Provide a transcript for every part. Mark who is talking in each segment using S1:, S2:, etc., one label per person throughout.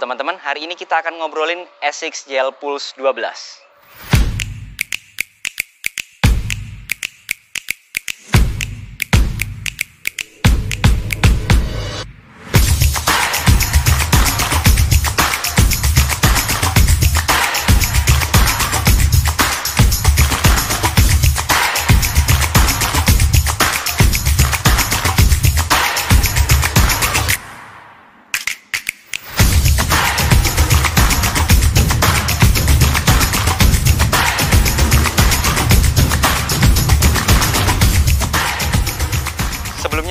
S1: teman-teman, hari ini kita akan ngobrolin Essex Gel Pulse 12.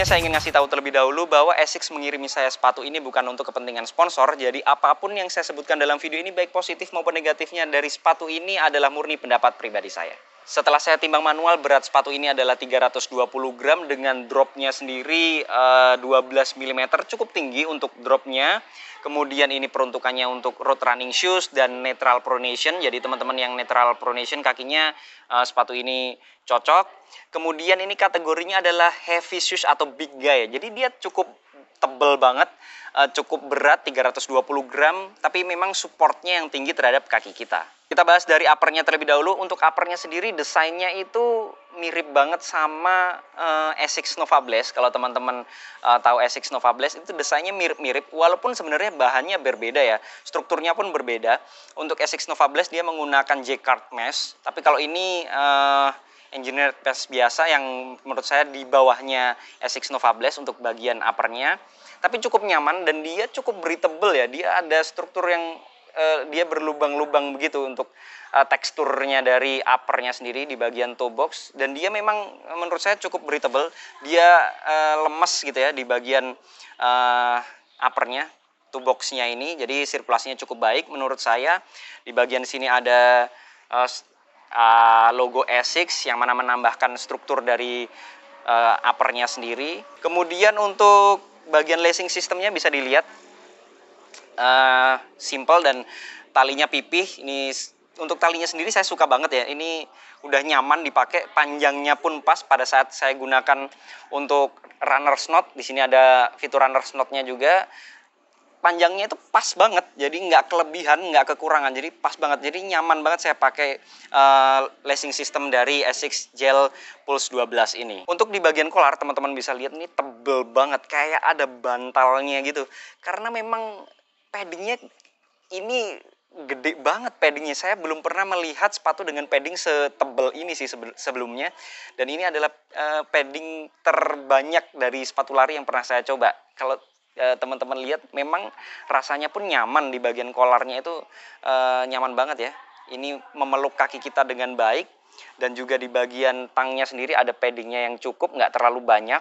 S1: saya ingin ngasih tahu terlebih dahulu bahwa Essex mengirimi saya sepatu ini bukan untuk kepentingan sponsor. Jadi apapun yang saya sebutkan dalam video ini baik positif maupun negatifnya dari sepatu ini adalah murni pendapat pribadi saya. Setelah saya timbang manual, berat sepatu ini adalah 320 gram dengan dropnya sendiri 12 eh, mm cukup tinggi untuk dropnya. Kemudian ini peruntukannya untuk road running shoes dan neutral pronation. Jadi teman-teman yang neutral pronation kakinya eh, sepatu ini cocok. Kemudian ini kategorinya adalah heavy shoes atau big guy. Jadi dia cukup tebel banget, eh, cukup berat 320 gram, tapi memang supportnya yang tinggi terhadap kaki kita. Kita bahas dari uppernya terlebih dahulu. Untuk uppernya sendiri desainnya itu mirip banget sama uh, Essex Nova Blast. Kalau teman-teman uh, tahu Essex Nova Blast itu desainnya mirip-mirip, walaupun sebenarnya bahannya berbeda ya, strukturnya pun berbeda. Untuk Essex Nova Blast dia menggunakan jacquard mesh, tapi kalau ini uh, engineer test biasa yang menurut saya di bawahnya SX Nova Blast untuk bagian uppernya tapi cukup nyaman dan dia cukup breathable ya dia ada struktur yang uh, dia berlubang-lubang begitu untuk uh, teksturnya dari uppernya sendiri di bagian toe box dan dia memang eh, menurut saya cukup breathable dia uh, lemes gitu ya di bagian uh, uppernya toe boxnya ini jadi sirkulasinya cukup baik menurut saya di bagian sini ada uh, uh, logo Essex yang mana menambahkan struktur dari uh, uppernya sendiri. Kemudian untuk bagian lacing sistemnya bisa dilihat uh, simple dan talinya pipih. Ini untuk talinya sendiri saya suka banget ya. Ini udah nyaman dipakai, panjangnya pun pas pada saat saya gunakan untuk runners knot. Di sini ada fitur runners nya juga panjangnya itu pas banget jadi nggak kelebihan nggak kekurangan jadi pas banget jadi nyaman banget saya pakai uh, lacing system dari Essex Gel Pulse 12 ini untuk di bagian kolar teman-teman bisa lihat ini tebel banget kayak ada bantalnya gitu karena memang paddingnya ini gede banget paddingnya saya belum pernah melihat sepatu dengan padding setebel ini sih sebelumnya dan ini adalah uh, padding terbanyak dari sepatu lari yang pernah saya coba kalau Eh, teman-teman lihat memang rasanya pun nyaman di bagian kolarnya itu uh, nyaman banget ya ini memeluk kaki kita dengan baik dan juga di bagian tangnya sendiri ada paddingnya yang cukup nggak terlalu banyak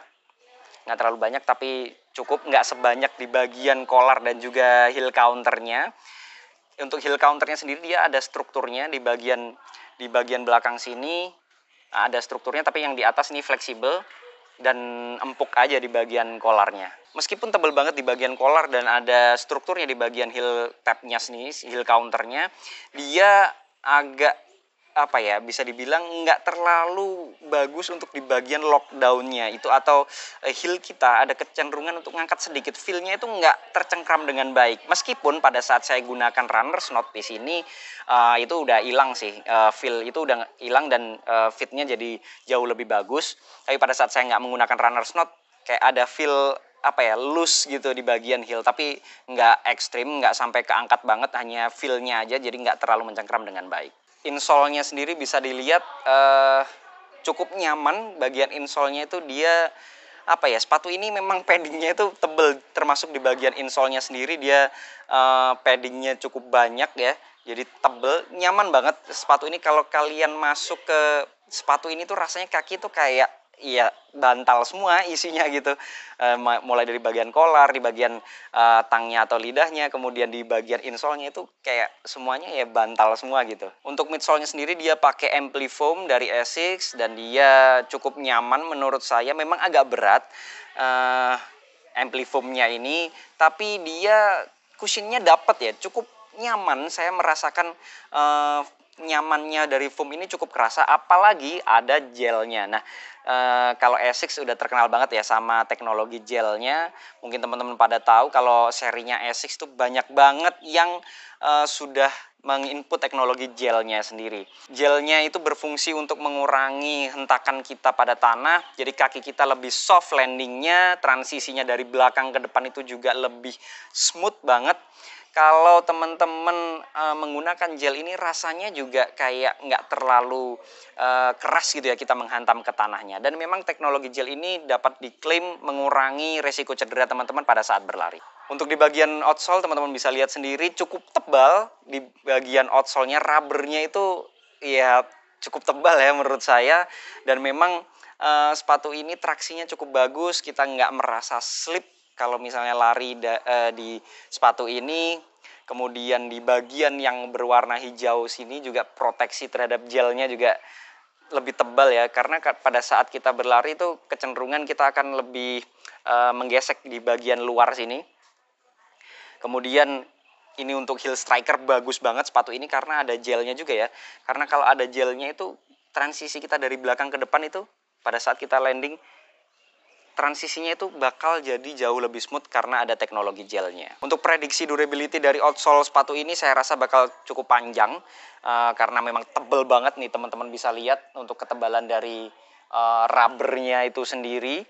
S1: nggak terlalu banyak tapi cukup nggak sebanyak di bagian kolar dan juga heel counternya untuk heel counternya sendiri dia ada strukturnya di bagian di bagian belakang sini ada strukturnya tapi yang di atas ini fleksibel dan empuk aja di bagian kolarnya. Meskipun tebel banget di bagian kolar dan ada strukturnya di bagian heel tapnya sini, heel counternya, dia agak apa ya bisa dibilang nggak terlalu bagus untuk di bagian lockdownnya itu atau eh, heal kita ada kecenderungan untuk ngangkat sedikit feelnya itu nggak tercengkram dengan baik meskipun pada saat saya gunakan runners not piece ini uh, itu udah hilang sih uh, feel itu udah hilang dan uh, fitnya jadi jauh lebih bagus tapi pada saat saya nggak menggunakan runners not kayak ada feel apa ya loose gitu di bagian heel tapi nggak ekstrim nggak sampai keangkat banget hanya feelnya aja jadi nggak terlalu mencengkram dengan baik insolnya sendiri bisa dilihat uh, cukup nyaman bagian insolnya itu dia apa ya sepatu ini memang paddingnya itu tebel termasuk di bagian insolnya sendiri dia uh, paddingnya cukup banyak ya jadi tebel nyaman banget sepatu ini kalau kalian masuk ke sepatu ini tuh rasanya kaki tuh kayak ya bantal semua isinya gitu e, mulai dari bagian kolar di bagian e, tangnya atau lidahnya kemudian di bagian insolnya itu kayak semuanya ya bantal semua gitu untuk midsole-nya sendiri dia pakai Ampli Foam dari Asics dan dia cukup nyaman menurut saya memang agak berat e, eh, nya ini tapi dia cushionnya dapat ya cukup nyaman saya merasakan uh, nyamannya dari foam ini cukup kerasa apalagi ada gelnya nah e, kalau Asics udah terkenal banget ya sama teknologi gelnya mungkin teman-teman pada tahu kalau serinya Asics tuh banyak banget yang e, sudah menginput teknologi gelnya sendiri. Gelnya itu berfungsi untuk mengurangi hentakan kita pada tanah, jadi kaki kita lebih soft landingnya, transisinya dari belakang ke depan itu juga lebih smooth banget kalau teman-teman e, eh, menggunakan gel ini rasanya juga kayak nggak terlalu e, keras gitu ya kita menghantam ke tanahnya dan memang teknologi gel ini dapat diklaim mengurangi resiko cedera teman-teman pada saat berlari. Untuk di bagian outsole teman-teman bisa lihat sendiri cukup tebal di bagian outsole-nya rubbernya itu ya cukup tebal ya menurut saya dan memang uh, sepatu ini traksinya cukup bagus kita nggak merasa slip kalau misalnya lari da, eh, di sepatu ini kemudian di bagian yang berwarna hijau sini juga proteksi terhadap gelnya juga lebih tebal ya karena pada saat kita berlari itu kecenderungan kita akan lebih e, menggesek di bagian luar sini. Kemudian ini untuk heel striker bagus banget sepatu ini karena ada gelnya juga ya. Karena kalau ada gelnya itu transisi kita dari belakang ke depan itu pada saat kita landing transisinya itu bakal jadi jauh lebih smooth karena ada teknologi gelnya. Untuk prediksi durability dari outsole sepatu ini saya rasa bakal cukup panjang uh, karena memang tebel banget nih teman-teman bisa lihat untuk ketebalan dari uh, rubbernya itu sendiri.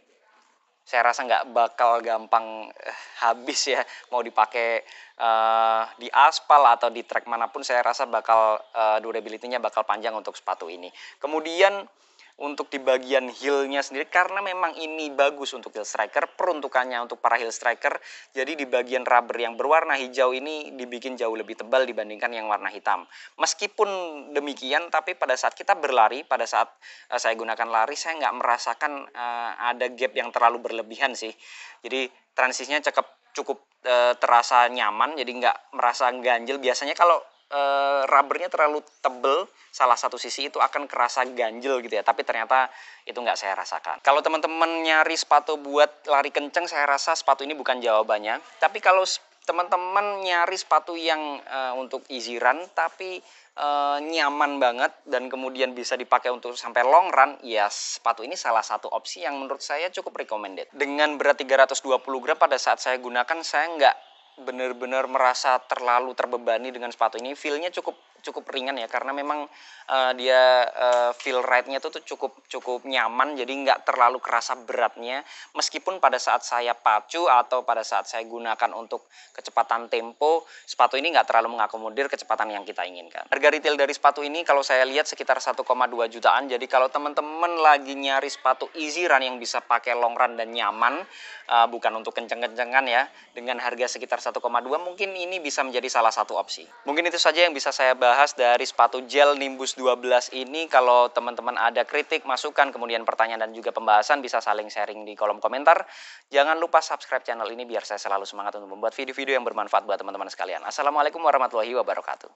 S1: Saya rasa nggak bakal gampang uh, habis ya mau dipakai uh, di aspal atau di trek manapun saya rasa bakal uh, durability-nya bakal panjang untuk sepatu ini. Kemudian untuk di bagian heelnya sendiri karena memang ini bagus untuk heel striker peruntukannya untuk para heel striker jadi di bagian rubber yang berwarna hijau ini dibikin jauh lebih tebal dibandingkan yang warna hitam meskipun demikian tapi pada saat kita berlari pada saat eh, saya gunakan lari saya nggak merasakan uh, ada gap yang terlalu berlebihan sih jadi transisinya cukup cukup eh, terasa nyaman jadi nggak merasa ganjil biasanya kalau e, rubbernya terlalu tebel salah satu sisi itu akan kerasa ganjel gitu ya tapi ternyata itu nggak saya rasakan kalau teman-teman nyari sepatu buat lari kenceng saya rasa sepatu ini bukan jawabannya tapi kalau teman-teman nyari sepatu yang e, untuk easy run tapi e, nyaman banget dan kemudian bisa dipakai untuk sampai long run, ya sepatu ini salah satu opsi yang menurut saya cukup recommended. Dengan berat 320 gram pada saat saya gunakan saya nggak benar-benar merasa terlalu terbebani dengan sepatu ini Feel-nya cukup cukup ringan ya karena memang uh, dia uh, feel ride-nya tuh, tuh cukup cukup nyaman jadi nggak terlalu kerasa beratnya meskipun pada saat saya pacu atau pada saat saya gunakan untuk kecepatan tempo sepatu ini nggak terlalu mengakomodir kecepatan yang kita inginkan harga retail dari sepatu ini kalau saya lihat sekitar 1,2 jutaan jadi kalau teman-teman lagi nyari sepatu easy run yang bisa pakai long run dan nyaman uh, bukan untuk kenceng-kencengan ya dengan harga sekitar 1,2 mungkin ini bisa menjadi salah satu opsi mungkin itu saja yang bisa saya bahas Bahas dari sepatu gel Nimbus 12 ini. Kalau teman-teman ada kritik, masukan, kemudian pertanyaan dan juga pembahasan bisa saling sharing di kolom komentar. Jangan lupa subscribe channel ini biar saya selalu semangat untuk membuat video-video yang bermanfaat buat teman-teman sekalian. Assalamualaikum warahmatullahi wabarakatuh.